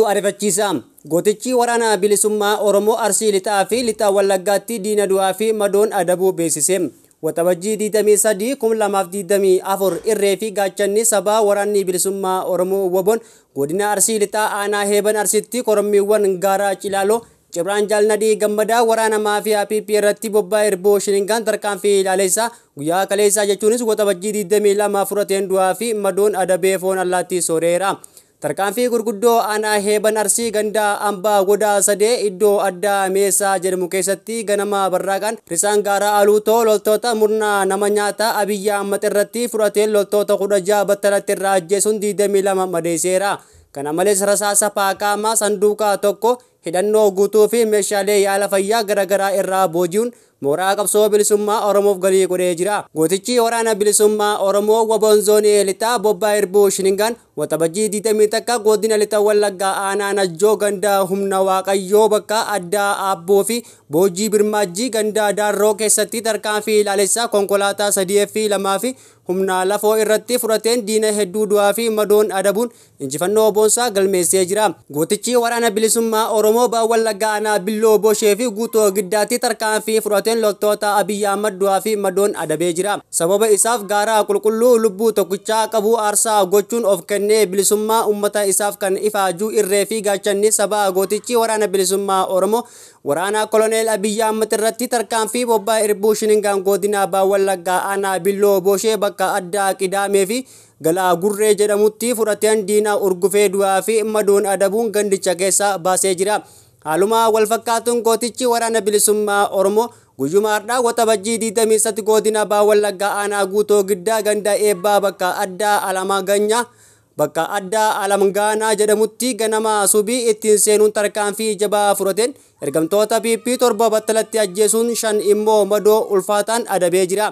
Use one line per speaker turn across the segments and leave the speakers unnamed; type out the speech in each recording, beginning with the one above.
Hedduu ariifachiisa. Gootichi waraanaa bilisummaa Oromoo Arsii Lixaa fi Lixaa Wallaggaatti diina du'aa fi madoon adabuu beeksise. Waxabajjii 23-2024 irree fi gaachanni sabaa waraanni bilisummaa Oromoo Woboon godina Arsii Lixaa aanaa heeban Arsiitti korommiiwwan gaaraa Cilaaloo Cibraan Jaalnadhii gammadaa waraana maafiyaa PPP irratti bobba'aa erboo shiningaan tarkaanfii ilaaleessaa guyyaa kaleessaa jechuunis waxabajjii 22 furateen du'aa fi madoon adabee foon allaatti sooreera. Tarkaanfii gurguddoo aanaa heban arsi ganda hambaa godaa sadee iddoo addaa mesa jedhamu keessatti ganama barraaqan risaan gaaraa aluutoo loltoota murnaa nama nyaataa abiyyaa ammata irratti fudhateen loltoota kudha jaha battalatti irraa ajjeesuun 22 madeeseera. Kana malees rasaasa paaqaamaa sanduuqa hidannoo guutuu fi meeshaalee yaala fayyaa garaagaraa irraa booji'uun mooraa qabsoo bilisummaa Oromoof galii godhee jira. Gootichi waraana bilisummaa Oromoo Waboon Zoonii Lixaa Bobbaa irbuu Shiningaan waxabajii 20 takka godina Lixa Wallaggaa aanaan ajjoo gandaa humna waaqayyoo bakka addaa abboo fi boojii birmaajjii gandaa daarroo keessatti tarkaanfii ilaalessaa konkolaataa sadii fi lamaa fi humna lafoo irratti fudhateen diina hedduu du'aa fi madoon adabuun injifannoo boonsaa galmeessee jira. Gootichi waraana bilisummaa Oromoo Oromoo Wallaggaa aanaa Billoo Boshee fi Guutoo Giddaatti fi fudhateen loltoota Abiyyi Ahmad fi madoon adabee jira. Sababa isaaf gaara qulqulluu lubbuu tokkichaa qabu aarsaa gochuun of kennee bilisummaa uummata isaaf kan ifaajuu irree fi gaachanni sabaa gootichi waraana bilisummaa Oromoo Waraana Koloneel Abiyyi Ahmed irratti tarkaanfii bobbaa Irbuu Shiningaan godina Abbaa Wallaggaa aanaa Billoo Boshee bakka addaa Qidaamee fi Galaa Gurree jedhamutti fudhateen diina urgufee du'aa fi maduun adabuun gandicha keessaa baasee jira. Haaluma walfakkaatuun gootichi waraana bilisummaa Oromoo guyumaadhaa wata diidamii 28 godina Abbaa Wallaggaa aanaa guutoo giddaa ganda eebbaa bakka addaa alamaa ganyaa bakka ada alam gana masubi gaanaa jedhamutti ganama subii ittiin seenuun tarkaanfii jabaa fudhateen ergamtoota piippii torba battalatti ajjeesuun shan immoo madoo ulfaataan adabee jira.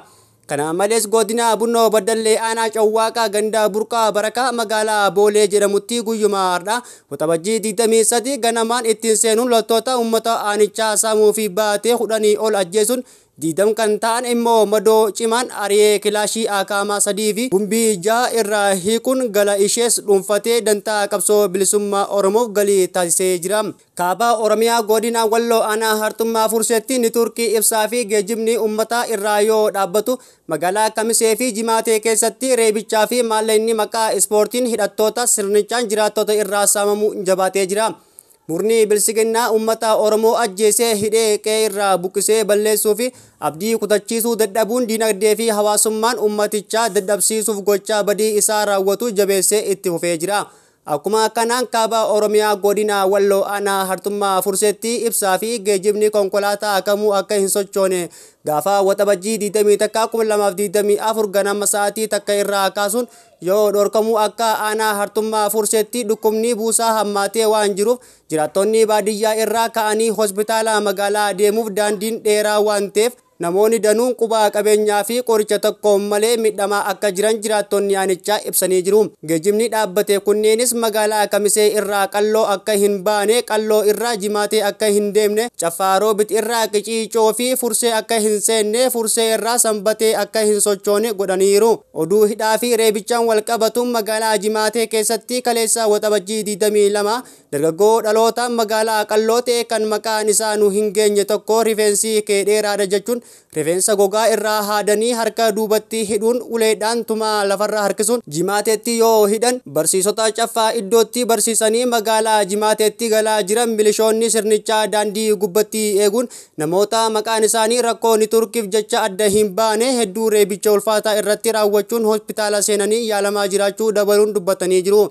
Kana malees godina bunnoo baddallee aanaa cawwaaqa gandaa burqaa barakaa magaalaa boolee jedhamutti guyyuma har'a waxabajjii 23 ganamaan ittiin seenuun loltoota uummata aanichaa samuu fi baatee hudhanii ol ajjeesuun diidam kan ta'an immoo ciman cimaan ari'ee kilaashii akaamaa bumbi fi gumbii ja'a irraa hiikuun gala ishees dhuunfatee dantaa qabsoo bilisummaa oromo gali taasisee jira. Kaba oromiyaa godina walloo ana hartummaa furseetti ni turkii ibsaa gejimni geejjibni uummataa irraa yoo magala magaalaa kamisee fi rebi cafi reebichaa fi maka esportin ispoortiin hidhattoota sirnichaan jiraattota irraa saamamu jabaatee Murni bilisiginnaa uummata Oromoo ajjeesee hidhee qe'ee irraa buqqisee balleessuu fi abdii kutachiisuu dadhabuun diinagdee fi hawaasummaan uummatichaa dadhabsiisuuf gochaa badii isaa raawwatu jabeessee itti fufee jira. Akkuma kanaan kaaba Oromiyaa godina Walloo aanaa hartummaa furseetti ibsaa fi geejjibni konkolaataa kamuu akka hin sochoone gaafa waxabajjii 20 takka kuma lamaaf afur ganama sa'aatii takka irraa kaasuun yoo dhorkamuu akka aanaa hartummaa furseetti dhukkubni buusaa hammaatee waan jiruuf jiraattonni baadiyyaa irraa ka'anii hospitaala magaalaa deemuuf daandiin dheeraa waan ta'eef namoonni danuun qubaa qabeenyaa fi qoricha tokko malee midhamaa akka jiran jiraattonni aanichaa ibsanii jiru. Geejjibni dhaabbate kunneenis magaalaa Kamisee irraa qalloo akka hin baane, qalloo irraa jimaatee akka hin deemne, Cafaaroo bit irraa qiciicoo fi fursee akka hin seenne, fursee irraa sanbatee akka hin sochoone godhaniiru. Oduu hidhaa fi reebichaan wal qabatuun magaalaa jimaatee keessatti kaleessaa waxabajjii 22 dargaggoo dhaloota magaalaa qalloo ta'e kan maqaan isaa nu hin geenye tokko rifeensi kee jechuun rifeensa gogaa irraa haadanii harka duubatti hidhuun uleedhaan tumaa lafarraa harkisuun jimaateetti yoo hidhan barsiisota caffaa iddootti barsiisanii magaalaa jimaateetti galaa jiran milishoonni sirnichaa daandii gubbatti eeguun namoota maqaan isaanii rakkoo ni turkiif jecha adda hin baane hedduu reebicha ulfaataa irratti raawwachuun hospitaala seenanii yaalamaa jiraachuu dabaluun dubbatanii jiru.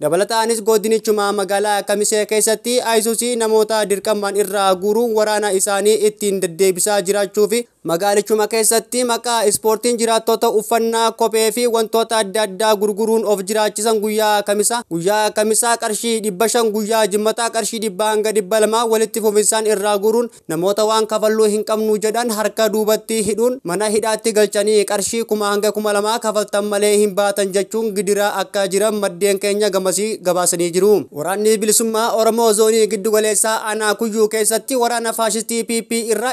Dabalataanis godinichuma magaalaa Kamisee keessatti Ayisuusii namoota dirqamaan irraa guuruun waraana isaanii ittiin deddeebisaa jiraachuu fi magaalichuma keessatti maqaa ispoortiin jiraattota uffannaa kophee fi wantoota adda addaa gurguruun of jiraachisan guyyaa kamisaa guyyaa kamisaa qarshii dhibba shan guyyaa jimmataa qarshii dhibba hanga dhibba lama walitti fufinsaan irraa guuruun namoota waan kafalluu hin qabnu jedhan harka duubatti hidhuun mana hidhaatti galchanii qarshii kuma hanga kuma lamaa kafaltan malee hin baatan jechuun gidira akka jiran maddeen keenya ammasii gabasani jiru. Warani bilisuma Oromoo zoni giddu galesa aanaa kuyyuu keessatti warana faashistii PP irra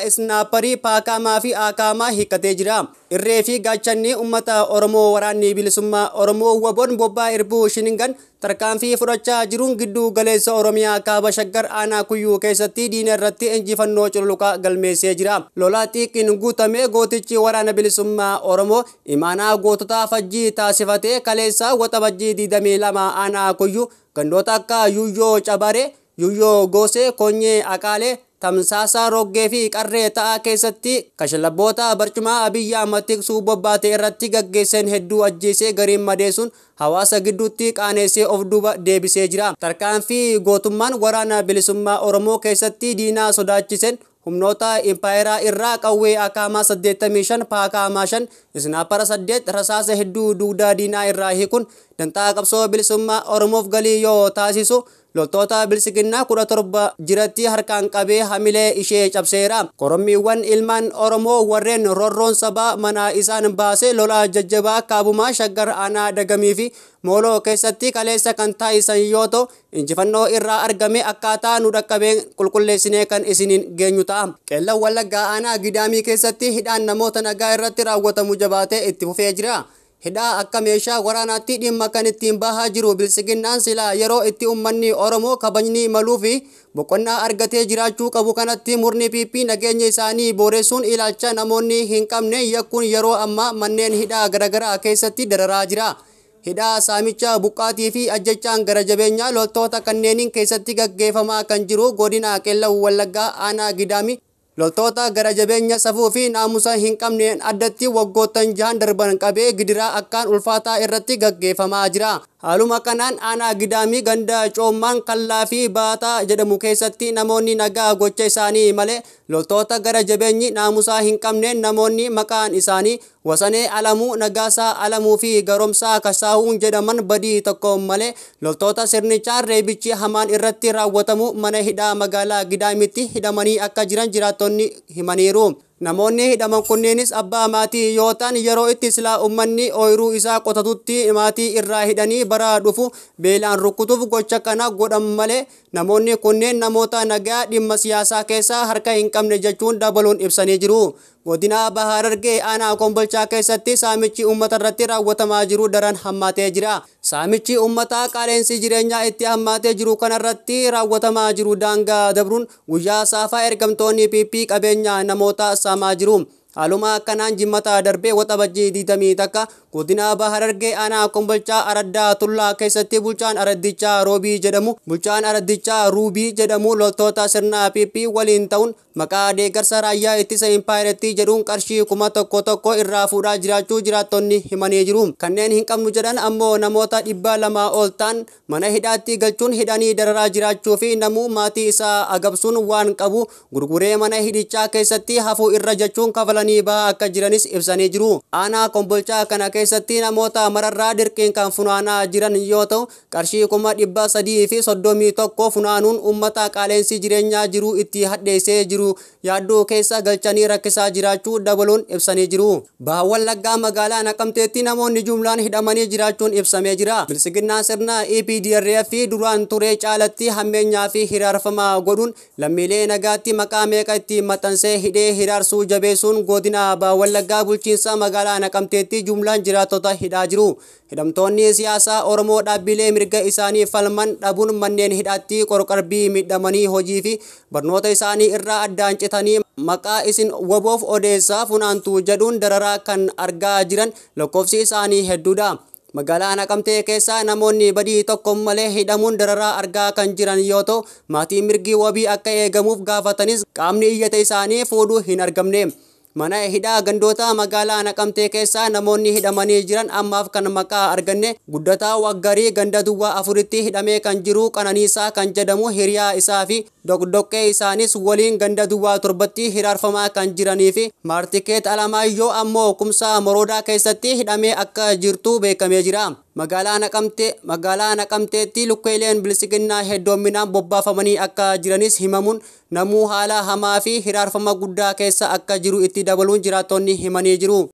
pari paakaamaa fi akama hikate jiram. irree fi gaachanni uummata Oromoo waraanni bilisummaa Oromoo waboon bobbaa irbuu shiningan tarkaanfii fudhachaa jiruun gidduu galeessa Oromiyaa kaaba shaggar aanaa kuyyuu keessatti diinarratti irratti injifannoo cululuqaa galmeessee jira. Lolaa xiiqiin guutamee gootichi waraana bilisummaa Oromoo imaanaa goototaa fajjii taasifatee kaleessa waxa fajjii 22 aanaa kuyyuu gandoota akka Yuuyyoo Cabaree, Yuyyoo gosee Konyee Akaalee tamsaasaa roggee fi qarree ta'aa keessatti kashalabboota barcumaa abiyyi ahmad tiksuu bobbaate irratti gaggeessan hedduu ajjeesee gariin madeessuun hawaasa gidduutti qaaneessee of duuba deebisee jira tarkaanfii gootummaan waraana bilisummaa oromoo keessatti diinaa sodaachisen humnoota impaayeraa irraa qawwee akaamaa 85 paakaamaa 5 isnaapara 8 rasaasa hedduu dugdaa diinaa irraa hiikuun dantaa qabsoo bilisummaa oromoof galii yoo taasisu loltoota bilisiginnaa kudha torba jiratti harkaan qabee hamilee ishee cabseera korommiiwwan ilmaan oromoo warreen rorroon sabaa manaa isaan baase lolaa jajjabaa kaabumaa shaggar aanaa dagamii fi mooloo keessatti kaleessa kan taa'isan yoo ta'u injifannoo irraa argame akkaataa nu dhaqqabeen qulqulleessinee kan isiniin geenyu ta'a qeellan wallaggaa aanaa gidaamii keessatti hidhaan namoota nagaa irratti raawwatamu jabaatee itti fufee jira. hidhaa akka meeshaa waraanaatti dhimma kan ittiin bahaa jiru bilisiginnaan silaa yeroo itti ummanni Oromoo kabajni maluu fi boqonnaa argatee jiraachuu qabu kanatti murni PP nageenya isaanii booressuun ilaalcha namoonni hin qabne yeroo ammaa manneen hidhaa garaagaraa keessatti dararaa jira. Hidhaa saamicha buqqaatii fi ajjechaan gara jabeenyaa loltoota kanneeniin keessatti gaggeeffamaa kan jiru godina Qeellan Wallaggaa aanaa Gidaami Loltoota gara jabeenya safuu fi naamusa hin qabneen addatti waggoottan jahan darban qabee gidiraa akkaan ulfaataa irratti gaggeeffamaa jira. Haaluma kanaan aanaa gidaamii ganda coommaan kallaa fi baataa jedhamu keessatti namoonni nagaa gocha isaanii malee loltoota gara jabeenyi naamusaa hin qabneen namoonni maqaan isaanii wasanee alamuu nagaasaa alamuu fi garomsaa kasaahuun jedhaman badii tokkoon malee loltoota sirnichaan reebichi hamaan irratti raawwatamu mana hidhaa magaalaa gidaamitti hidhamanii akka jiran jiraattonni himaniiru. Namoonni hidhaman kunneenis abbaa maatii yoo ta'an yeroo itti silaa ummanni ooyiruu isaa qotatutti maatii irraa hidhanii baraa dhufu beelaan rukutuuf gocha kana godhan malee namoonni kunneen namoota nagaa dhimma siyaasaa keessaa harka hin qabne jechuun dabaluun ibsanii jiru. Godina Baharargee aanaa Kombolchaa keessatti saamichi uummata irratti raawwatamaa jiru daran hammaatee jira. Saamichi uummataa qaaleensi jireenyaa itti hammaatee jiru kanarratti raawwatamaa jiru daangaa dabruun guyyaa saafaa ergamtoonni PP qabeenya namoota qaqqabamaa jiru. Haaluma akkanaan jimmata darbee waxa bajjii diitamii takka godina Abaa Harargee aanaa kombolchaa araddaa tullaa keessatti bulchaan araddichaa Roobii jedhamu bulchaan araddichaa Ruubii jedhamu loltoota sirnaa PP waliin ta'uun maqaa adeeggarsa raayyaa ittisa impaayirtii jedhuun qarshii kuma tokko tokko irraa fuudhaa jira jiraattonni himanii jiru. Kanneen hin qabnu jedhan ammoo namoota dhibbaa lama ol ta'an mana hidhaatti galchuun hidhanii dararaa jiraachuu fi mati sa isaa agabsuun wan kabu gurgure mana hidhichaa keessatti hafu irra jechuun kafalanii bahaa akka jiranis ibsanii jiru. Aanaa kombolchaa kana keessatti mara mararraa dirqiin kan ana jiran yoo karshi qarshii kuma dhibba sadii fi soddomii tokko ummata uummata si jireenyaa jiru iti hadheessee jiru. yaaddoo keessa galchanii rakkisaa jiraachuu dabaluun ibsanii jiru. Baawwan laggaa magaalaa naqamteetti namoonni jumlaan hidhamanii jiraachuun ibsamee jira. Bilisiginnaan sirnaa EPDRF fi duraan turee caalatti hammeenyaa fi hiraarfamaa godhuun lammiilee nagaatti maqaa meeqa itti maxansee hidhee hiraarsuu jabeessuun godinaa baawwan laggaa bulchiinsa magaalaa naqamteetti jumlaan jiraattota hidhaa jiru. Hidhamtoonni siyaasaa Oromoo dhaabbilee mirga isaanii falman dhabuun manneen hidhaatti qorqarbii miidhamanii hojii fi barnoota isaanii irraa addaan citanii maqaa isin waboof odeessaa funaantu jedhuun dararaa kan argaa jiran lakkoofsi isaanii hedduudha. Magaalaa Naqamtee keessaa namoonni badii tokko malee hidhamuun dararaa argaa kan jiran yoo ta'u maatiin mirgi wabii akka eegamuuf gaafatanis qaamni iyyata isaanii fuudhuu hin argamne mana hidhaa gandoota magaalaa Naqamtee keessaa namoonni hidhamanii jiran ammaaf kan maka arganne guddataa waggarii ganda duwwaa afuriti hidhamee kan jiru Qananiisaa kan jedhamu hiriyaa isaa fi doqdoqqee isaanis waliin ganda turbati torbatti fama kan jiranii fi maartikeet Alamaayyoo kumsa moroda moroodaa keessatti me akka jirtu be jira. magaalaa naqamtee magaalaa naqamteetti lukkeeleen bilisiginnaa hedduminaan bobbaafamanii akka jiranis himamuun namuu haala hamaa fi hiraarfama guddaa keessa akka jiru itti dabaluun jiraattonni himanii jiru.